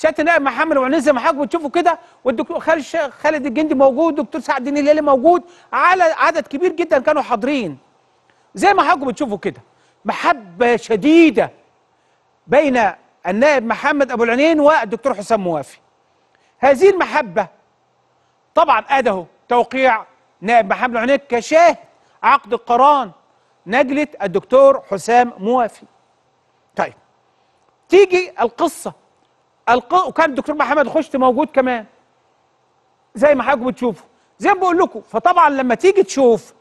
سياده النائب محمد وعنزه محاكم بتشوفوا كده والدكتور خالد خالد الجندي موجود دكتور سعد الدين الليلي موجود على عدد كبير جدا كانوا حاضرين زي ما حضراتكم بتشوفوا كده محبه شديده بين النائب محمد ابو العنين والدكتور حسام موافي هذه المحبه طبعا اده توقيع نائب محمد العنين كشاهد عقد القران نجله الدكتور حسام موافي طيب تيجي القصه القاء وكان الدكتور محمد خشت موجود كمان زي ما حضرتك بتشوفوا زي ما بقول لكم فطبعا لما تيجي تشوف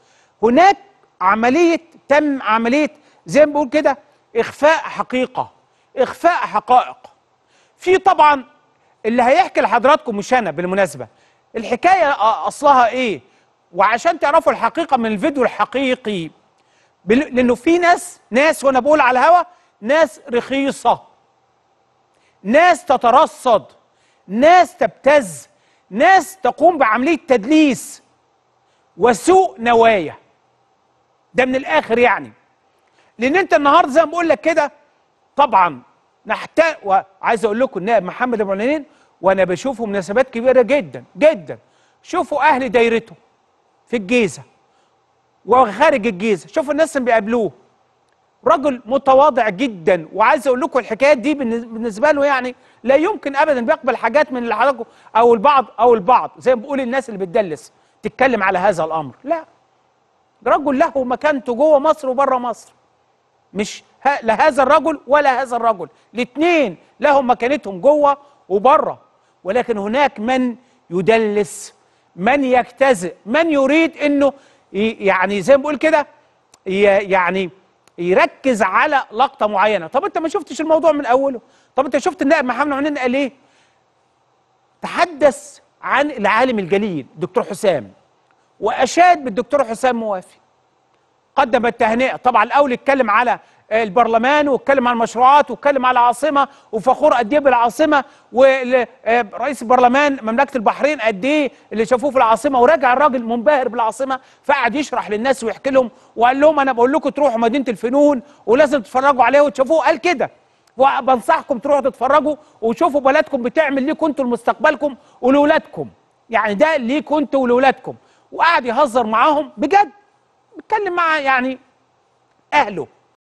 هناك عمليه تم عمليه زي ما بقول كده اخفاء حقيقه اخفاء حقائق في طبعا اللي هيحكي لحضراتكم مش انا بالمناسبه الحكايه اصلها ايه وعشان تعرفوا الحقيقه من الفيديو الحقيقي لانه في ناس ناس وانا بقول على الهوا ناس رخيصه ناس تترصد ناس تبتز ناس تقوم بعملية تدليس وسوء نوايا ده من الآخر يعني لأن أنت النهاردة زي ما بقول لك كده طبعا نحتا وعايز أقول لكم النائب محمد أبو العنين وأنا بشوفه مناسبات كبيرة جدا جدا شوفوا أهل دايرته في الجيزة وخارج الجيزة شوفوا الناس اللي بيقابلوه رجل متواضع جدا وعايز اقول لكم الحكايات دي بالنسبه له يعني لا يمكن ابدا بيقبل حاجات من اللي حضراتكم او البعض او البعض زي ما بقول الناس اللي بتدلس تتكلم على هذا الامر لا رجل له مكانته جوه مصر وبره مصر مش لا هذا الرجل ولا هذا الرجل الاثنين لهم مكانتهم جوه وبره ولكن هناك من يدلس من يجتزئ من يريد انه يعني زي ما بقول كده يعني يركز على لقطه معينه طب انت ما شفتش الموضوع من اوله طب انت شفت النائب محمد عنين قال ايه تحدث عن العالم الجليل دكتور حسام واشاد بالدكتور حسام موافي قدم التهنئه طبعا الاول اتكلم على البرلمان واتكلم على المشروعات واتكلم على العاصمه وفخور قد ايه بالعاصمه ورئيس آه، البرلمان مملكه البحرين قد ايه اللي شافوه في العاصمه وراجع الراجل منبهر بالعاصمه فقعد يشرح للناس ويحكي لهم وقال لهم انا بقول لكم تروحوا مدينه الفنون ولازم تتفرجوا عليها وتشوفوه قال كده وبنصحكم تروحوا تتفرجوا وتشوفوا بلدكم بتعمل ليكم كنتوا لمستقبلكم ولولادكم يعني ده ليكم كنتوا ولولادكم وقعد يهزر معاهم بجد بيتكلم مع يعني اهله